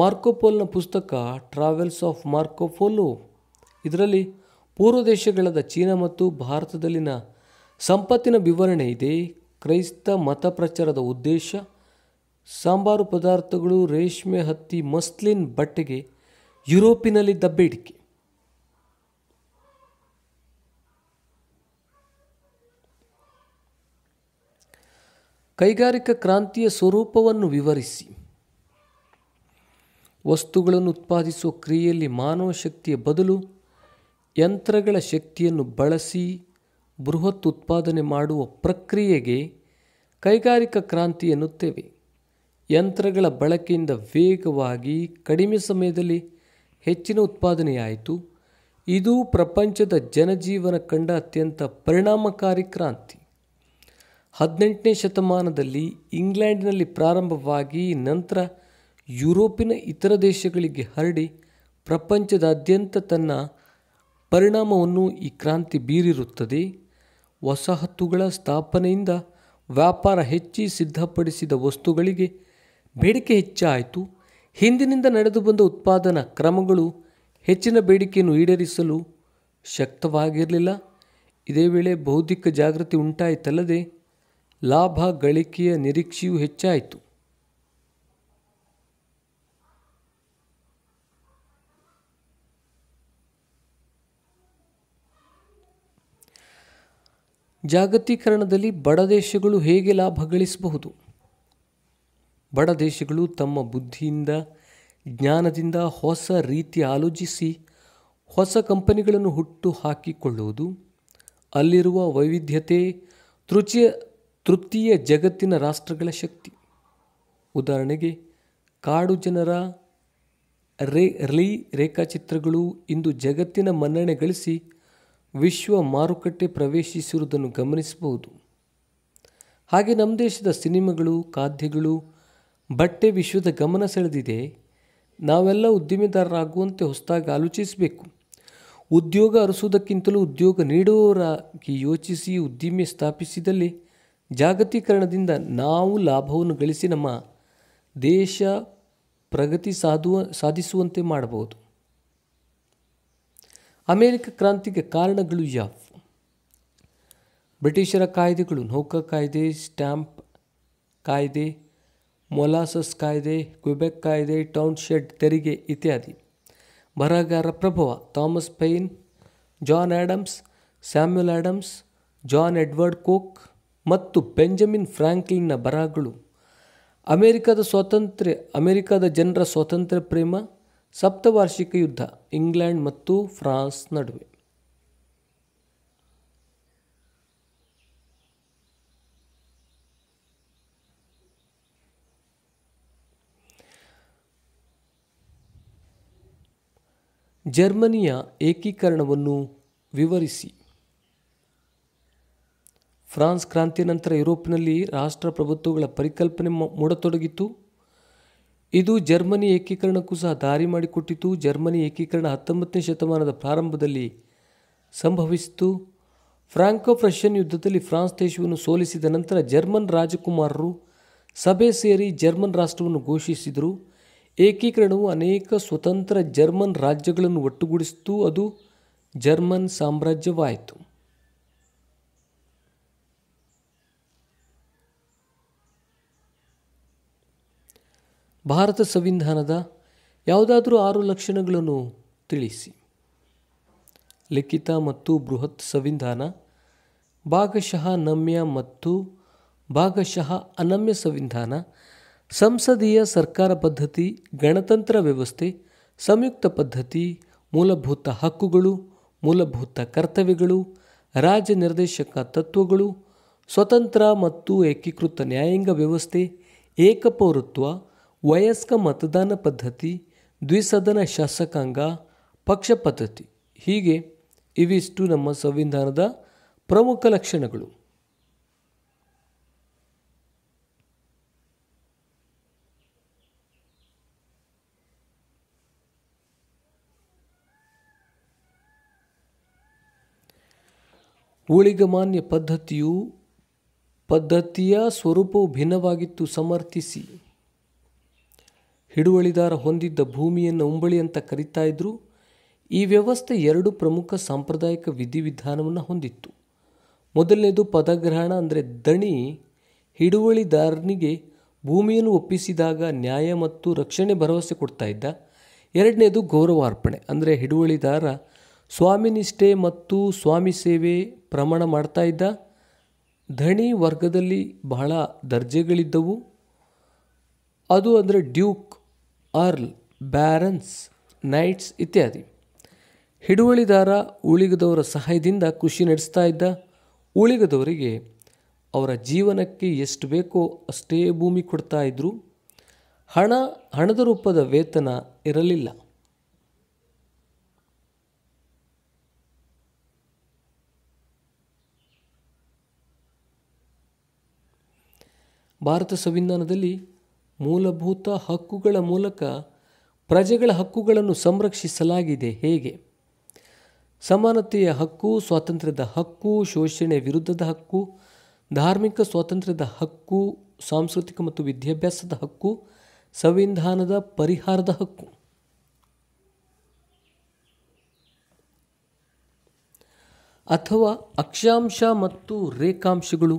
ಮಾರ್ಕೋಪೋಲ್ನ ಪುಸ್ತಕ ಟ್ರಾವೆಲ್ಸ್ ಆಫ್ ಮಾರ್ಕೋಪೋಲೋ ಇದರಲ್ಲಿ ಪೂರ್ವ ದೇಶಗಳಾದ ಚೀನಾ ಮತ್ತು ಭಾರತದಲ್ಲಿನ ಸಂಪತ್ತಿನ ವಿವರಣೆ ಇದೆ ಕ್ರೈಸ್ತ ಮತ ಪ್ರಚಾರದ ಉದ್ದೇಶ ಸಾಂಬಾರು ಪದಾರ್ಥಗಳು ರೇಷ್ಮೆ ಹತ್ತಿ ಮಸ್ಲಿನ್ ಬಟ್ಟೆಗೆ ಯುರೋಪಿನಲ್ಲಿ ಬೇಡಿಕೆ ಕೈಗಾರಿಕಾ ಕ್ರಾಂತಿಯ ಸ್ವರೂಪವನ್ನು ವಿವರಿಸಿ ವಸ್ತುಗಳನ್ನು ಉತ್ಪಾದಿಸುವ ಕ್ರಿಯೆಯಲ್ಲಿ ಮಾನವ ಶಕ್ತಿಯ ಬದಲು ಯಂತ್ರಗಳ ಶಕ್ತಿಯನ್ನು ಬಳಸಿ ಬೃಹತ್ ಉತ್ಪಾದನೆ ಮಾಡುವ ಪ್ರಕ್ರಿಯೆಗೆ ಕೈಗಾರಿಕಾ ಕ್ರಾಂತಿ ಎನ್ನುತ್ತೇವೆ ಯಂತ್ರಗಳ ಬಳಕೆಯಿಂದ ವೇಗವಾಗಿ ಕಡಿಮೆ ಸಮಯದಲ್ಲಿ ಹೆಚ್ಚಿನ ಉತ್ಪಾದನೆಯಾಯಿತು ಇದು ಪ್ರಪಂಚದ ಜನಜೀವನ ಕಂಡ ಅತ್ಯಂತ ಪರಿಣಾಮಕಾರಿ ಕ್ರಾಂತಿ ಹದಿನೆಂಟನೇ ಶತಮಾನದಲ್ಲಿ ಇಂಗ್ಲೆಂಡ್ನಲ್ಲಿ ಪ್ರಾರಂಭವಾಗಿ ನಂತರ ಯುರೋಪಿನ ಇತರ ದೇಶಗಳಿಗೆ ಹರಡಿ ಪ್ರಪಂಚದಾದ್ಯಂತ ತನ್ನ ಪರಿಣಾಮವನ್ನು ಈ ಕ್ರಾಂತಿ ಬೀರಿರುತ್ತದೆ ವಸಾಹತುಗಳ ಸ್ಥಾಪನೆಯಿಂದ ವ್ಯಾಪಾರ ಹೆಚ್ಚಿ ಸಿದ್ಧಪಡಿಸಿದ ವಸ್ತುಗಳಿಗೆ ಬೇಡಿಕೆ ಹೆಚ್ಚಾಯಿತು ಹಿಂದಿನಿಂದ ನಡೆದು ಬಂದ ಉತ್ಪಾದನಾ ಕ್ರಮಗಳು ಹೆಚ್ಚಿನ ಬೇಡಿಕೆಯನ್ನು ಈಡೇರಿಸಲು ಶಕ್ತವಾಗಿರಲಿಲ್ಲ ಇದೇ ವೇಳೆ ಬೌದ್ಧಿಕ ಜಾಗೃತಿ ಉಂಟಾಯಿತಲ್ಲದೆ ಲಾಭ ಗಳಿಕೆಯ ನಿರೀಕ್ಷೆಯೂ ಹೆಚ್ಚಾಯಿತು ಜಾಗತೀಕರಣದಲ್ಲಿ ಬಡ ದೇಶಗಳು ಹೇಗೆ ಲಾಭ ಗಳಿಸಬಹುದು ಬಡ ದೇಶಗಳು ತಮ್ಮ ಬುದ್ಧಿಯಿಂದ ಜ್ಞಾನದಿಂದ ಹೊಸ ರೀತಿ ಆಲೋಚಿಸಿ ಹೊಸ ಕಂಪನಿಗಳನ್ನು ಹುಟ್ಟು ಹಾಕಿಕೊಳ್ಳುವುದು ಅಲ್ಲಿರುವ ವೈವಿಧ್ಯತೆ ತೃಚಿಯ ತೃತೀಯ ಜಗತ್ತಿನ ರಾಷ್ಟ್ರಗಳ ಶಕ್ತಿ ಉದಾಹರಣೆಗೆ ಕಾಡು ಜನರ ರೇ ರೀ ರೇಖಾಚಿತ್ರಗಳು ಇಂದು ಜಗತ್ತಿನ ಮನ್ನಣೆ ಗಳಿಸಿ ವಿಶ್ವ ಮಾರುಕಟ್ಟೆ ಪ್ರವೇಶಿಸಿರುವುದನ್ನು ಗಮನಿಸಬಹುದು ಹಾಗೆ ನಮ್ಮ ದೇಶದ ಸಿನಿಮಾಗಳು ಖಾದ್ಯಗಳು ಬಟ್ಟೆ ವಿಶ್ವದ ಗಮನ ಸೆಳೆದಿದೆ ನಾವೆಲ್ಲ ಉದ್ದಿಮೆದಾರರಾಗುವಂತೆ ಹೊಸದಾಗಿ ಆಲೋಚಿಸಬೇಕು ಉದ್ಯೋಗ ಅರಸುವುದಕ್ಕಿಂತಲೂ ಉದ್ಯೋಗ ನೀಡುವವರಾಗಿ ಯೋಚಿಸಿ ಉದ್ದಿಮೆ ಸ್ಥಾಪಿಸಿದಲ್ಲಿ ಜಾಗತೀಕರಣದಿಂದ ನಾವು ಲಾಭವನ್ನು ಗಳಿಸಿ ನಮ್ಮ ದೇಶ ಪ್ರಗತಿ ಸಾಧುವ ಸಾಧಿಸುವಂತೆ ಮಾಡಬಹುದು ಅಮೆರಿಕ ಕ್ರಾಂತಿಗೆ ಕಾರಣಗಳು ಯಾವುವು ಬ್ರಿಟಿಷರ ಕಾಯ್ದೆಗಳು ನೌಕಾ ಕಾಯ್ದೆ ಸ್ಟ್ಯಾಂಪ್ ಕಾಯ್ದೆ ಮೊಲಾಸಸ್ ಕಾಯ್ದೆ ಕ್ವಿಬೆಕ್ ಕಾಯ್ದೆ ಟೌನ್ಶೆಡ್ ತೆರಿಗೆ ಇತ್ಯಾದಿ ಬರಹಗಾರ ಪ್ರಭಾವ Thomas Paine John Adams Samuel Adams John Edward Coke ಮತ್ತು ಬೆಂಜಮಿನ್ ಫ್ರಾಂಕ್ಲಿನ್ನ ಬರಹಗಳು ಅಮೆರಿಕದ ಸ್ವಾತಂತ್ರ್ಯ ಅಮೆರಿಕದ ಜನರ ಸ್ವಾತಂತ್ರ್ಯ ಪ್ರೇಮ ಸಪ್ತವಾರ್ಷಿಕ ಯುದ್ಧ ಇಂಗ್ಲೆಂಡ್ ಮತ್ತು ಫ್ರಾನ್ಸ್ ನಡುವೆ ಜರ್ಮನಿಯ ಏಕೀಕರಣವನ್ನು ವಿವರಿಸಿ ಫ್ರಾನ್ಸ್ ಕ್ರಾಂತಿಯ ನಂತರ ಯುರೋಪ್ನಲ್ಲಿ ರಾಷ್ಟ್ರಪ್ರಭುತ್ವಗಳ ಪರಿಕಲ್ಪನೆ ಮೂಡತೊಡಗಿತು ಇದು ಜರ್ಮನಿ ಏಕೀಕರಣಕ್ಕೂ ಸಹ ದಾರಿ ಮಾಡಿಕೊಟ್ಟಿತು ಜರ್ಮನಿ ಏಕೀಕರಣ ಹತ್ತೊಂಬತ್ತನೇ ಶತಮಾನದ ಪ್ರಾರಂಭದಲ್ಲಿ ಸಂಭವಿಸಿತು ಫ್ರಾಂಕೋ ಪ್ರಷ್ಯನ್ ಯುದ್ಧದಲ್ಲಿ ಫ್ರಾನ್ಸ್ ದೇಶವನ್ನು ಸೋಲಿಸಿದ ನಂತರ ಜರ್ಮನ್ ರಾಜಕುಮಾರರು ಸಭೆ ಸೇರಿ ಜರ್ಮನ್ ರಾಷ್ಟ್ರವನ್ನು ಘೋಷಿಸಿದರು ಏಕೀಕರಣವು ಅನೇಕ ಸ್ವತಂತ್ರ ಜರ್ಮನ್ ರಾಜ್ಯಗಳನ್ನು ಒಟ್ಟುಗೂಡಿಸಿತು ಅದು ಜರ್ಮನ್ ಸಾಮ್ರಾಜ್ಯವಾಯಿತು ಭಾರತ ಸಂವಿಧಾನದ ಯಾವುದಾದರೂ ಆರು ಲಕ್ಷಣಗಳನ್ನು ತಿಳಿಸಿ ಲಿಖಿತ ಮತ್ತು ಬೃಹತ್ ಸಂವಿಧಾನ ಭಾಗಶಃ ನಮ್ಯ ಮತ್ತು ಭಾಗಶಃ ಅನಮ್ಯ ಸಂವಿಧಾನ ಸಂಸದೀಯ ಸರ್ಕಾರ ಪದ್ಧತಿ ಗಣತಂತ್ರ ವ್ಯವಸ್ಥೆ ಸಂಯುಕ್ತ ಪದ್ಧತಿ ಮೂಲಭೂತ ಹಕ್ಕುಗಳು ಮೂಲಭೂತ ಕರ್ತವ್ಯಗಳು ರಾಜ್ಯ ನಿರ್ದೇಶಕ ತತ್ವಗಳು ಸ್ವತಂತ್ರ ಮತ್ತು ಏಕೀಕೃತ ನ್ಯಾಯಾಂಗ ವ್ಯವಸ್ಥೆ ಏಕಪೌರತ್ವ ವಯಸ್ಕ ಮತದಾನ ಪದ್ಧತಿ ದ್ವಿಸದನ ಶಾಸಕಾಂಗ ಪಕ್ಷ ಪದ್ಧತಿ ಹೀಗೆ ಇವಿಷ್ಟು ನಮ್ಮ ಸಂವಿಧಾನದ ಪ್ರಮುಖ ಲಕ್ಷಣಗಳು ಊಳಿಗಮಾನ್ಯ ಪದ್ಧತಿಯು ಪದ್ಧತಿಯ ಸ್ವರೂಪವು ಭಿನ್ನವಾಗಿತ್ತು ಸಮರ್ಥಿಸಿ ಹಿಡುವಳಿದಾರ ಹೊಂದಿದ್ದ ಭೂಮಿಯನ್ನು ಉಂಬಳಿ ಅಂತ ಕರೀತಾ ಇದ್ರು ಈ ವ್ಯವಸ್ಥೆ ಎರಡು ಪ್ರಮುಖ ಸಾಂಪ್ರದಾಯಿಕ ವಿಧಿವಿಧಾನವನ್ನು ಹೊಂದಿತ್ತು ಮೊದಲನೇದು ಪದಗ್ರಹಣ ಅಂದರೆ ದಣಿ ಹಿಡುವಳಿದಾರನಿಗೆ ಭೂಮಿಯನ್ನು ಒಪ್ಪಿಸಿದಾಗ ನ್ಯಾಯ ಮತ್ತು ರಕ್ಷಣೆ ಭರವಸೆ ಕೊಡ್ತಾ ಇದ್ದ ಎರಡನೇದು ಗೌರವಾರ್ಪಣೆ ಅಂದರೆ ಹಿಡುವಳಿದಾರ ಸ್ವಾಮಿನಿಷ್ಠೆ ಮತ್ತು ಸ್ವಾಮಿ ಸೇವೆ ಪ್ರಮಾಣ ಮಾಡ್ತಾ ಇದ್ದ ಧಣಿ ವರ್ಗದಲ್ಲಿ ಬಹಳ ದರ್ಜೆಗಳಿದ್ದವು ಅದು ಅಂದರೆ ಡ್ಯೂಕ್ ಅರ್ಲ್ ಬ್ಯಾರನ್ಸ್ ನೈಟ್ಸ್ ಇತ್ಯಾದಿ ಹಿಡುವಳಿದಾರ ಉಳಿಗದವರ ಸಹಾಯದಿಂದ ಕೃಷಿ ನಡೆಸ್ತಾ ಇದ್ದ ಉಳಿಗದವರಿಗೆ ಅವರ ಜೀವನಕ್ಕೆ ಎಷ್ಟು ಬೇಕೋ ಅಷ್ಟೇ ಭೂಮಿ ಕೊಡ್ತಾ ಇದ್ದರು ಹಣ ಹಣದ ರೂಪದ ವೇತನ ಇರಲಿಲ್ಲ ಭಾರತ ಸಂವಿಧಾನದಲ್ಲಿ ಮೂಲಭೂತ ಹಕ್ಕುಗಳ ಮೂಲಕ ಪ್ರಜೆಗಳ ಹಕ್ಕುಗಳನ್ನು ಸಂರಕ್ಷಿಸಲಾಗಿದೆ ಹೇಗೆ ಸಮಾನತೆಯ ಹಕ್ಕು ಸ್ವಾತಂತ್ರ್ಯದ ಹಕ್ಕು ಶೋಷಣೆ ವಿರುದ್ಧದ ಹಕ್ಕು ಧಾರ್ಮಿಕ ಸ್ವಾತಂತ್ರ್ಯದ ಹಕ್ಕು ಸಾಂಸ್ಕೃತಿಕ ಮತ್ತು ವಿದ್ಯಾಭ್ಯಾಸದ ಹಕ್ಕು ಸಂವಿಧಾನದ ಪರಿಹಾರದ ಹಕ್ಕು ಅಥವಾ ಅಕ್ಷಾಂಶ ಮತ್ತು ರೇಖಾಂಶಗಳು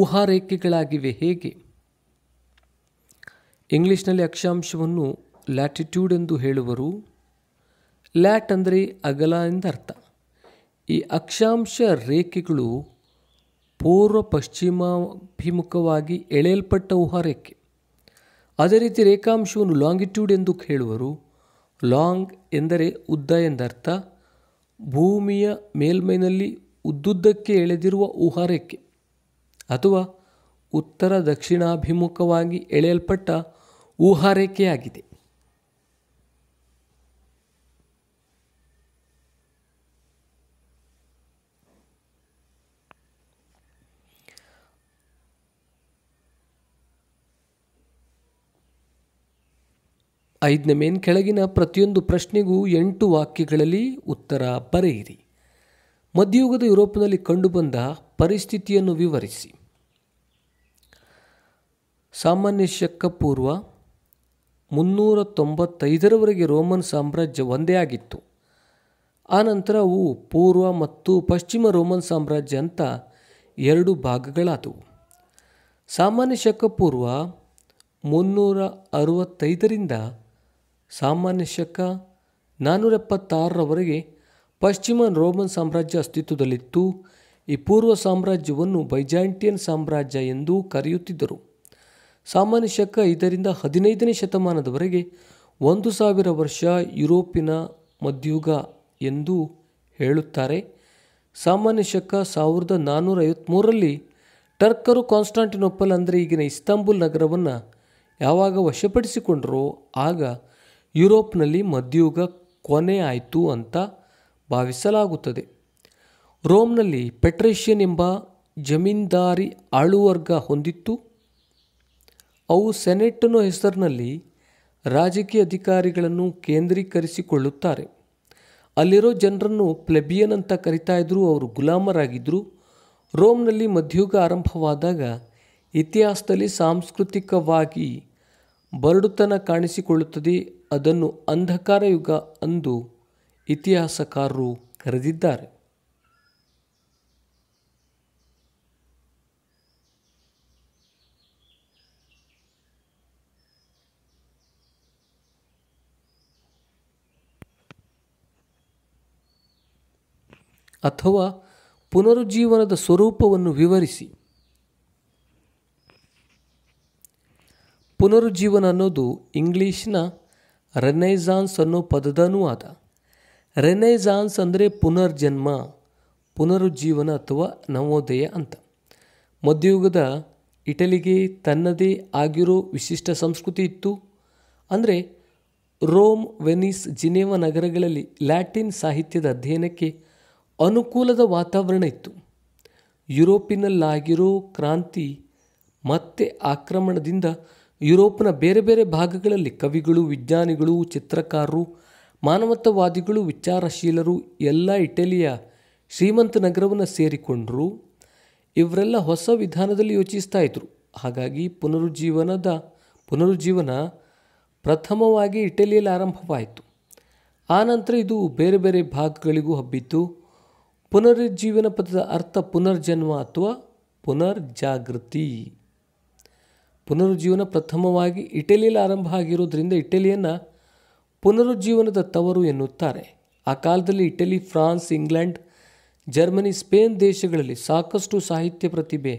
ಊಹಾರೇಖೆಗಳಾಗಿವೆ ಹೇಗೆ ಇಂಗ್ಲೀಷ್ನಲ್ಲಿ ಅಕ್ಷಾಂಶವನ್ನು ಲ್ಯಾಟಿಟ್ಯೂಡ್ ಎಂದು ಹೇಳುವರು ಲ್ಯಾಟ್ ಅಂದರೆ ಅಗಲ ಎಂದರ್ಥ ಈ ಅಕ್ಷಾಂಶ ರೇಖೆಗಳು ಪೂರ್ವ ಪಶ್ಚಿಮಾಭಿಮುಖವಾಗಿ ಎಳೆಯಲ್ಪಟ್ಟ ರೇಖೆ ಅದೇ ರೀತಿ ರೇಖಾಂಶವನ್ನು ಲಾಂಗಿಟ್ಯೂಡ್ ಎಂದು ಹೇಳುವರು ಲಾಂಗ್ ಎಂದರೆ ಉದ್ದ ಎಂದರ್ಥ ಭೂಮಿಯ ಮೇಲ್ಮೈನಲ್ಲಿ ಉದ್ದುದ್ದಕ್ಕೆ ಎಳೆದಿರುವ ರೇಖೆ ಅಥವಾ ಉತ್ತರ ದಕ್ಷಿಣಾಭಿಮುಖವಾಗಿ ಎಳೆಯಲ್ಪಟ್ಟ ಊಹಾರೈಕೆಯಾಗಿದೆ ಐದನೇ ಮೇನ್ ಕೆಳಗಿನ ಪ್ರತಿಯೊಂದು ಪ್ರಶ್ನೆಗೂ ಎಂಟು ವಾಕ್ಯಗಳಲ್ಲಿ ಉತ್ತರ ಬರೆಯಿರಿ ಮಧ್ಯಯುಗದ ಯುರೋಪ್ನಲ್ಲಿ ಕಂಡುಬಂದ ಪರಿಸ್ಥಿತಿಯನ್ನು ವಿವರಿಸಿ ಸಾಮಾನ್ಯ ಶಕ್ಕಪೂರ್ವ ಮುನ್ನೂರ ತೊಂಬತ್ತೈದರವರೆಗೆ ರೋಮನ್ ಸಾಮ್ರಾಜ್ಯ ಒಂದೇ ಆಗಿತ್ತು ಆನಂತರ ಅವು ಪೂರ್ವ ಮತ್ತು ಪಶ್ಚಿಮ ರೋಮನ್ ಸಾಮ್ರಾಜ್ಯ ಅಂತ ಎರಡು ಭಾಗಗಳಾದವು ಸಾಮಾನ್ಯ ಶಕ ಪೂರ್ವ ಮುನ್ನೂರ ಅರವತ್ತೈದರಿಂದ ಸಾಮಾನ್ಯ ಶಕ ನಾನ್ನೂರ ಎಪ್ಪತ್ತಾರರವರೆಗೆ ಪಶ್ಚಿಮ ರೋಮನ್ ಸಾಮ್ರಾಜ್ಯ ಅಸ್ತಿತ್ವದಲ್ಲಿತ್ತು ಈ ಪೂರ್ವ ಸಾಮ್ರಾಜ್ಯವನ್ನು ಬೈಜಾಂಟಿಯನ್ ಸಾಮ್ರಾಜ್ಯ ಎಂದೂ ಕರೆಯುತ್ತಿದ್ದರು ಸಾಮಾನ್ಯ ಶಕ ಇದರಿಂದ ಹದಿನೈದನೇ ಶತಮಾನದವರೆಗೆ ಒಂದು ಸಾವಿರ ವರ್ಷ ಯುರೋಪಿನ ಮಧ್ಯಯುಗ ಎಂದು ಹೇಳುತ್ತಾರೆ ಸಾಮಾನ್ಯ ಶಕ ಸಾವಿರದ ನಾನ್ನೂರ ಐವತ್ತ್ಮೂರರಲ್ಲಿ ಟರ್ಕರು ಕಾನ್ಸ್ಟಾಂಟಿನೊಪ್ಪಲ್ ಅಂದರೆ ಈಗಿನ ಇಸ್ತಾಂಬುಲ್ ನಗರವನ್ನು ಯಾವಾಗ ವಶಪಡಿಸಿಕೊಂಡ್ರೋ ಆಗ ಯುರೋಪ್ನಲ್ಲಿ ಮಧ್ಯಯುಗ ಕೊನೆ ಆಯಿತು ಅಂತ ಭಾವಿಸಲಾಗುತ್ತದೆ ರೋಮ್ನಲ್ಲಿ ಪೆಟ್ರೇಷಿಯನ್ ಎಂಬ ಜಮೀನ್ದಾರಿ ಆಳುವರ್ಗ ಹೊಂದಿತ್ತು ಅವು ಸೆನೆಟ್ನ ಹೆಸರಿನಲ್ಲಿ ರಾಜಕೀಯ ಅಧಿಕಾರಿಗಳನ್ನು ಕೇಂದ್ರೀಕರಿಸಿಕೊಳ್ಳುತ್ತಾರೆ ಅಲ್ಲಿರೋ ಜನರನ್ನು ಪ್ಲೆಬಿಯನ್ ಅಂತ ಕರಿತಾ ಇದ್ದರು ಅವರು ಗುಲಾಮರಾಗಿದ್ದರು ರೋಮ್ನಲ್ಲಿ ಮಧ್ಯಯುಗ ಆರಂಭವಾದಾಗ ಇತಿಹಾಸದಲ್ಲಿ ಸಾಂಸ್ಕೃತಿಕವಾಗಿ ಬರಡುತನ ಕಾಣಿಸಿಕೊಳ್ಳುತ್ತದೆ ಅದನ್ನು ಅಂಧಕಾರ ಯುಗ ಅಂದು ಇತಿಹಾಸಕಾರರು ಕರೆದಿದ್ದಾರೆ ಅಥವಾ ಪುನರುಜ್ಜೀವನದ ಸ್ವರೂಪವನ್ನು ವಿವರಿಸಿ ಪುನರುಜ್ಜೀವನ ಅನ್ನೋದು ಇಂಗ್ಲೀಷ್ನ ರೆನೈಝಾನ್ಸ್ ಅನ್ನೋ ಪದದ ಅನುವಾದ ರೆನೈಝಾನ್ಸ್ ಅಂದರೆ ಪುನರ್ಜನ್ಮ ಪುನರುಜ್ಜೀವನ ಅಥವಾ ನವೋದಯ ಅಂತ ಮಧ್ಯಯುಗದ ಇಟಲಿಗೆ ತನ್ನದೇ ಆಗಿರೋ ವಿಶಿಷ್ಟ ಸಂಸ್ಕೃತಿ ಇತ್ತು ಅಂದರೆ ರೋಮ್ ವೆನಿಸ್ ಜಿನೇವ ನಗರಗಳಲ್ಲಿ ಲ್ಯಾಟಿನ್ ಸಾಹಿತ್ಯದ ಅಧ್ಯಯನಕ್ಕೆ ಅನುಕೂಲದ ವಾತಾವರಣ ಇತ್ತು ಯುರೋಪಿನಲ್ಲಾಗಿರೋ ಕ್ರಾಂತಿ ಮತ್ತೆ ಆಕ್ರಮಣದಿಂದ ಯುರೋಪ್ನ ಬೇರೆ ಬೇರೆ ಭಾಗಗಳಲ್ಲಿ ಕವಿಗಳು ವಿಜ್ಞಾನಿಗಳು ಚಿತ್ರಕಾರರು ಮಾನವತ್ವವಾದಿಗಳು ವಿಚಾರಶೀಲರು ಎಲ್ಲ ಇಟಲಿಯ ಶ್ರೀಮಂತ ನಗರವನ್ನು ಸೇರಿಕೊಂಡರು ಇವರೆಲ್ಲ ಹೊಸ ವಿಧಾನದಲ್ಲಿ ಯೋಚಿಸ್ತಾ ಇದ್ರು ಹಾಗಾಗಿ ಪುನರುಜ್ಜೀವನದ ಪುನರುಜ್ಜೀವನ ಪ್ರಥಮವಾಗಿ ಇಟಲಿಯಲ್ಲಿ ಆರಂಭವಾಯಿತು ಆನಂತರ ಇದು ಬೇರೆ ಬೇರೆ ಭಾಗಗಳಿಗೂ ಹಬ್ಬಿತ್ತು ಪುನರುಜ್ಜೀವನ ಪದದ ಅರ್ಥ ಪುನರ್ಜನ್ಮ ಅಥವಾ ಪುನರ್ಜಾಗೃತಿ ಪುನರುಜ್ಜೀವನ ಪ್ರಥಮವಾಗಿ ಇಟಲಿಯಲ್ಲಿ ಆರಂಭ ಆಗಿರೋದ್ರಿಂದ ಇಟಲಿಯನ್ನು ಪುನರುಜ್ಜೀವನದ ತವರು ಎನ್ನುತ್ತಾರೆ ಆ ಕಾಲದಲ್ಲಿ Italy France England Germany Spain ದೇಶಗಳಲ್ಲಿ ಸಾಕಷ್ಟು ಸಾಹಿತ್ಯ ಪ್ರತಿಭೆ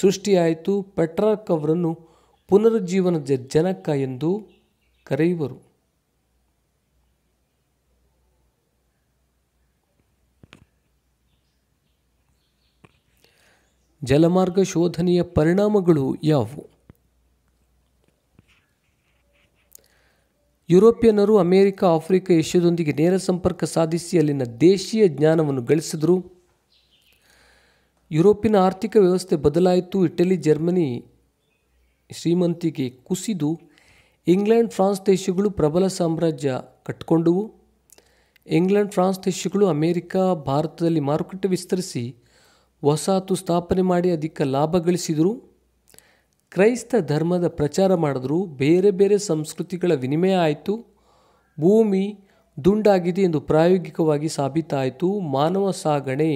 ಸೃಷ್ಟಿಯಾಯಿತು ಪೆಟ್ರಾರ್ಕ್ ಅವರನ್ನು ಪುನರುಜ್ಜೀವನದ ಜನಕ ಎಂದು ಕರೆಯುವರು ಜಲಮಾರ್ಗ ಶೋಧನೆಯ ಪರಿಣಾಮಗಳು ಯಾವುವು ಯುರೋಪಿಯನ್ನರು ಅಮೆರಿಕ ಆಫ್ರಿಕಾ ಏಷ್ಯಾದೊಂದಿಗೆ ನೇರ ಸಂಪರ್ಕ ಸಾಧಿಸಿ ಅಲ್ಲಿನ ದೇಶೀಯ ಜ್ಞಾನವನ್ನು ಗಳಿಸಿದರು ಯುರೋಪಿನ ಆರ್ಥಿಕ ವ್ಯವಸ್ಥೆ ಬದಲಾಯಿತು ಇಟಲಿ ಜರ್ಮನಿ ಶ್ರೀಮಂತಿಗೆ ಕುಸಿದು ಇಂಗ್ಲೆಂಡ್ ಫ್ರಾನ್ಸ್ ದೇಶಗಳು ಪ್ರಬಲ ಸಾಮ್ರಾಜ್ಯ ಕಟ್ಕೊಂಡವು ಇಂಗ್ಲೆಂಡ್ ಫ್ರಾನ್ಸ್ ದೇಶಗಳು ಅಮೇರಿಕಾ ಭಾರತದಲ್ಲಿ ಮಾರುಕಟ್ಟೆ ವಿಸ್ತರಿಸಿ ವಸಾತು ಸ್ಥಾಪನೆ ಮಾಡಿ ಅದಕ್ಕೆ ಲಾಭ ಗಳಿಸಿದರು ಕ್ರೈಸ್ತ ಧರ್ಮದ ಪ್ರಚಾರ ಮಾಡಿದ್ರು ಬೇರೆ ಬೇರೆ ಸಂಸ್ಕೃತಿಗಳ ವಿನಿಮಯ ಆಯಿತು ಭೂಮಿ ದುಂಡಾಗಿದೆ ಎಂದು ಪ್ರಾಯೋಗಿಕವಾಗಿ ಸಾಬೀತಾಯಿತು ಮಾನವ ಸಾಗಣೆ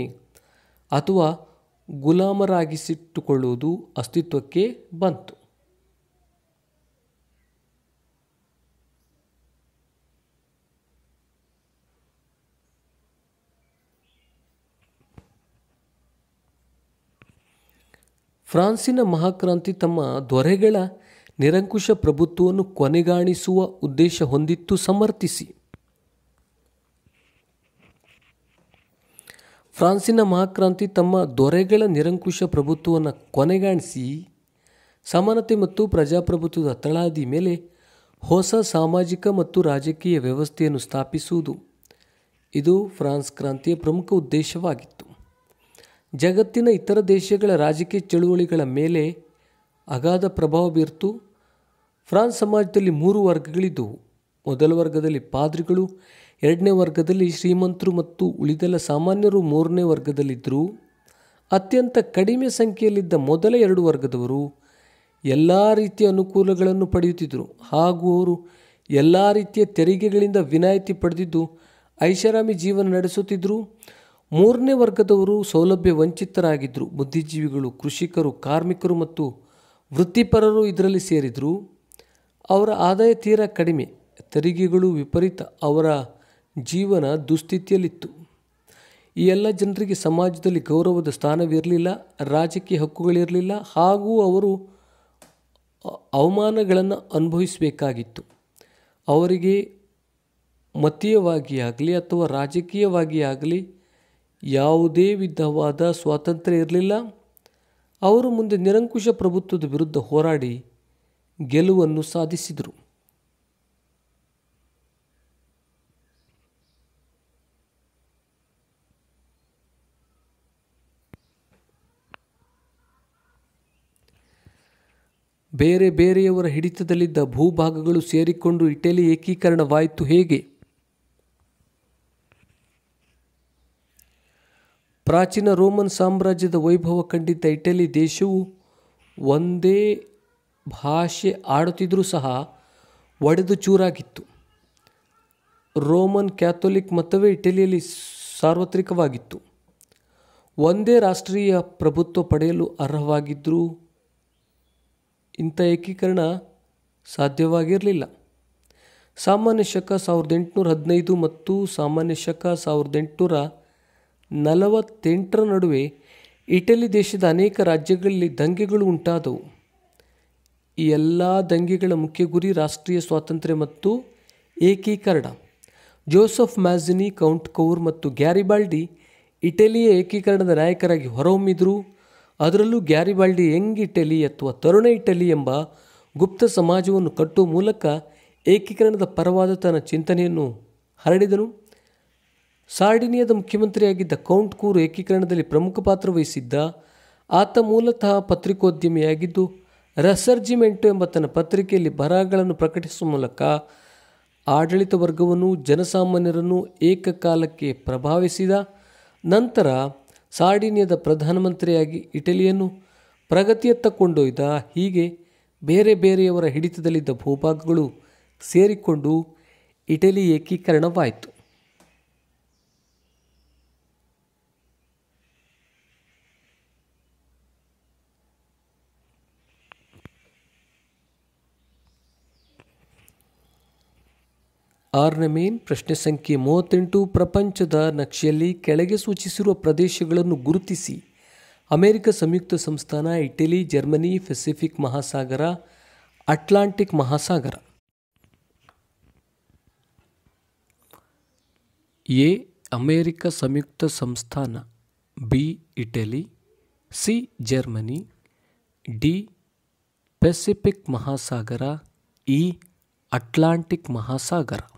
ಅಥವಾ ಗುಲಾಮರಾಗಿಸಿಟ್ಟುಕೊಳ್ಳುವುದು ಅಸ್ತಿತ್ವಕ್ಕೆ ಬಂತು ಫ್ರಾನ್ಸಿನ ಮಹಾಕ್ರಾಂತಿ ತಮ್ಮ ದೊರೆಗಳ ನಿರಂಕುಶ ಪ್ರಭುತ್ವವನ್ನು ಕೊನೆಗಾಣಿಸುವ ಉದ್ದೇಶ ಹೊಂದಿತ್ತು ಸಮರ್ಥಿಸಿ ಫ್ರಾನ್ಸಿನ ಮಹಾಕ್ರಾಂತಿ ತಮ್ಮ ದೊರೆಗಳ ನಿರಂಕುಶ ಪ್ರಭುತ್ವವನ್ನು ಕೊನೆಗಾಣಿಸಿ ಸಮಾನತೆ ಮತ್ತು ಪ್ರಜಾಪ್ರಭುತ್ವದ ತಳಾದಿ ಮೇಲೆ ಹೊಸ ಸಾಮಾಜಿಕ ಮತ್ತು ರಾಜಕೀಯ ವ್ಯವಸ್ಥೆಯನ್ನು ಸ್ಥಾಪಿಸುವುದು ಇದು ಫ್ರಾನ್ಸ್ ಕ್ರಾಂತಿಯ ಪ್ರಮುಖ ಉದ್ದೇಶವಾಗಿತ್ತು ಜಗತ್ತಿನ ಇತರ ದೇಶಗಳ ರಾಜಕೀಯ ಚಳುವಳಿಗಳ ಮೇಲೆ ಅಗಾಧ ಪ್ರಭಾವ ಬೀರ್ತು ಫ್ರಾನ್ಸ್ ಸಮಾಜದಲ್ಲಿ ಮೂರು ವರ್ಗಗಳಿದ್ದವು ಮೊದಲ ವರ್ಗದಲ್ಲಿ ಪಾದ್ರಿಗಳು ಎರಡನೇ ವರ್ಗದಲ್ಲಿ ಶ್ರೀಮಂತರು ಮತ್ತು ಉಳಿದೆಲ್ಲ ಸಾಮಾನ್ಯರು ಮೂರನೇ ವರ್ಗದಲ್ಲಿದ್ದರು ಅತ್ಯಂತ ಕಡಿಮೆ ಸಂಖ್ಯೆಯಲ್ಲಿದ್ದ ಮೊದಲ ಎರಡು ವರ್ಗದವರು ಎಲ್ಲ ರೀತಿಯ ಅನುಕೂಲಗಳನ್ನು ಪಡೆಯುತ್ತಿದ್ದರು ಹಾಗೂ ಅವರು ಎಲ್ಲ ರೀತಿಯ ತೆರಿಗೆಗಳಿಂದ ವಿನಾಯಿತಿ ಪಡೆದಿದ್ದು ಐಷಾರಾಮಿ ಜೀವನ ನಡೆಸುತ್ತಿದ್ದರು ಮೂರನೇ ವರ್ಗದವರು ಸೌಲಭ್ಯ ವಂಚಿತರಾಗಿದ್ದರು ಬುದ್ಧಿಜೀವಿಗಳು ಕೃಷಿಕರು ಕಾರ್ಮಿಕರು ಮತ್ತು ವೃತ್ತಿಪರರು ಇದರಲ್ಲಿ ಸೇರಿದರು ಅವರ ಆದಾಯ ತೀರ ಕಡಿಮೆ ತೆರಿಗೆಗಳು ವಿಪರೀತ ಅವರ ಜೀವನ ದುಸ್ಥಿತಿಯಲ್ಲಿತ್ತು ಈ ಎಲ್ಲ ಜನರಿಗೆ ಸಮಾಜದಲ್ಲಿ ಗೌರವದ ಸ್ಥಾನವಿರಲಿಲ್ಲ ರಾಜಕೀಯ ಹಕ್ಕುಗಳಿರಲಿಲ್ಲ ಹಾಗೂ ಅವರು ಅವಮಾನಗಳನ್ನು ಅನುಭವಿಸಬೇಕಾಗಿತ್ತು ಅವರಿಗೆ ಮತೀಯವಾಗಿ ಆಗಲಿ ಅಥವಾ ರಾಜಕೀಯವಾಗಿ ಆಗಲಿ ಯಾವುದೇ ವಿಧವಾದ ಸ್ವಾತಂತ್ರ್ಯ ಇರಲಿಲ್ಲ ಅವರು ಮುಂದೆ ನಿರಂಕುಶ ಪ್ರಭುತ್ವದ ವಿರುದ್ಧ ಹೋರಾಡಿ ಗೆಲುವನ್ನು ಸಾಧಿಸಿದರು ಬೇರೆ ಬೇರೆಯವರ ಹಿಡಿತದಲ್ಲಿದ್ದ ಭೂಭಾಗಗಳು ಸೇರಿಕೊಂಡು ಇಟಲಿ ಏಕೀಕರಣವಾಯಿತು ಹೇಗೆ ಪ್ರಾಚೀನ ರೋಮನ್ ಸಾಮ್ರಾಜ್ಯದ ವೈಭವ ಕಂಡಿದ್ದ ಇಟಲಿ ದೇಶವು ಒಂದೇ ಭಾಷೆ ಆಡುತ್ತಿದ್ದರೂ ಸಹ ಒಡೆದು ಚೂರಾಗಿತ್ತು ರೋಮನ್ ಕ್ಯಾಥೋಲಿಕ್ ಮತವೇ ಇಟಲಿಯಲ್ಲಿ ಸಾರ್ವತ್ರಿಕವಾಗಿತ್ತು ಒಂದೇ ರಾಷ್ಟ್ರೀಯ ಪ್ರಭುತ್ವ ಪಡೆಯಲು ಅರ್ಹವಾಗಿದ್ದರೂ ಇಂಥ ಏಕೀಕರಣ ಸಾಧ್ಯವಾಗಿರಲಿಲ್ಲ ಸಾಮಾನ್ಯ ಶಕ ಸಾವಿರದ ಎಂಟುನೂರ ಹದಿನೈದು ಮತ್ತು ಸಾಮಾನ್ಯ ಶಕ ಸಾವಿರದ ಎಂಟುನೂರ ನಲವತ್ತೆಂಟರ ನಡುವೆ ಇಟಲಿ ದೇಶದ ಅನೇಕ ರಾಜ್ಯಗಳಲ್ಲಿ ದಂಗೆಗಳು ಉಂಟಾದವು ಈ ಎಲ್ಲ ದಂಗೆಗಳ ಮುಖ್ಯ ಗುರಿ ರಾಷ್ಟ್ರೀಯ ಸ್ವಾತಂತ್ರ್ಯ ಮತ್ತು ಏಕೀಕರಣ ಜೋಸೆಫ್ ಮ್ಯಾಜಿನಿ ಕೌಂಟ್ ಕೌರ್ ಮತ್ತು ಗ್ಯಾರಿಬಾಲ್ಡಿ ಇಟಲಿಯ ಏಕೀಕರಣದ ನಾಯಕರಾಗಿ ಹೊರಹೊಮ್ಮಿದ್ರು ಅದರಲ್ಲೂ ಗ್ಯಾರಿಬಾಲ್ಡಿ ಯಂಗ್ ಇಟಲಿ ಅಥವಾ ತರುಣ ಇಟಲಿ ಎಂಬ ಗುಪ್ತ ಸಮಾಜವನ್ನು ಕಟ್ಟುವ ಮೂಲಕ ಏಕೀಕರಣದ ಪರವಾದ ತನ್ನ ಚಿಂತನೆಯನ್ನು ಹರಡಿದನು ಸಾರ್ಡಿನಿಯಾದ ಮುಖ್ಯಮಂತ್ರಿಯಾಗಿದ್ದ ಕೌಂಟ್ ಕೂರು ಏಕೀಕರಣದಲ್ಲಿ ಪ್ರಮುಖ ಪಾತ್ರ ವಹಿಸಿದ್ದ ಆತ ಮೂಲತಃ ಪತ್ರಿಕೋದ್ಯಮಿಯಾಗಿದ್ದು ರೆಸರ್ಜಿಮೆಂಟು ಎಂಬ ತನ್ನ ಪತ್ರಿಕೆಯಲ್ಲಿ ಬರಹಗಳನ್ನು ಪ್ರಕಟಿಸುವ ಮೂಲಕ ಆಡಳಿತ ವರ್ಗವನ್ನು ಜನಸಾಮಾನ್ಯರನ್ನು ಏಕಕಾಲಕ್ಕೆ ಪ್ರಭಾವಿಸಿದ ನಂತರ ಸಾರ್ಡಿನಿಯಾದ ಪ್ರಧಾನಮಂತ್ರಿಯಾಗಿ ಇಟಲಿಯನ್ನು ಪ್ರಗತಿಯತ್ತ ಕೊಂಡೊಯ್ದ ಹೀಗೆ ಬೇರೆ ಬೇರೆಯವರ ಹಿಡಿತದಲ್ಲಿದ್ದ ಭೂಭಾಗಗಳು ಸೇರಿಕೊಂಡು ಇಟಲಿ ಏಕೀಕರಣವಾಯಿತು ಆರನೇ ಮೇನ್ ಪ್ರಶ್ನೆ ಸಂಖ್ಯೆ ಮೂವತ್ತೆಂಟು ಪ್ರಪಂಚದ ನಕ್ಷೆಯಲ್ಲಿ ಕೆಳಗೆ ಸೂಚಿಸಿರುವ ಪ್ರದೇಶಗಳನ್ನು ಗುರುತಿಸಿ ಅಮೆರಿಕ ಸಂಯುಕ್ತ ಸಂಸ್ಥಾನ ಇಟಲಿ ಜರ್ಮನಿ ಪೆಸಿಫಿಕ್ ಮಹಾಸಾಗರ ಅಟ್ಲಾಂಟಿಕ್ ಮಹಾಸಾಗರ ಎ ಅಮೇರಿಕ ಸಂಯುಕ್ತ ಸಂಸ್ಥಾನ B Italy C Germany D Pacific ಮಹಾಸಾಗರ ಇ ಅಟ್ಲಾಂಟಿಕ್ ಮಹಾಸಾಗರ